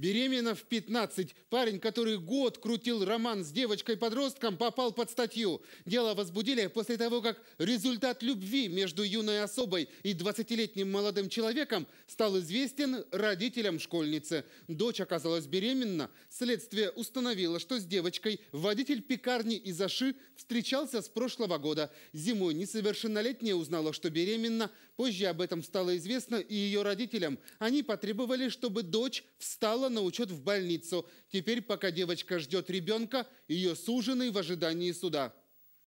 Беременна в 15. Парень, который год крутил роман с девочкой-подростком, попал под статью. Дело возбудили после того, как результат любви между юной особой и 20-летним молодым человеком стал известен родителям школьницы. Дочь оказалась беременна. Следствие установило, что с девочкой водитель пекарни из Аши встречался с прошлого года. Зимой несовершеннолетняя узнала, что беременна. Позже об этом стало известно и ее родителям. Они потребовали, чтобы дочь встала на учет в больницу. Теперь, пока девочка ждет ребенка, ее суженый в ожидании суда.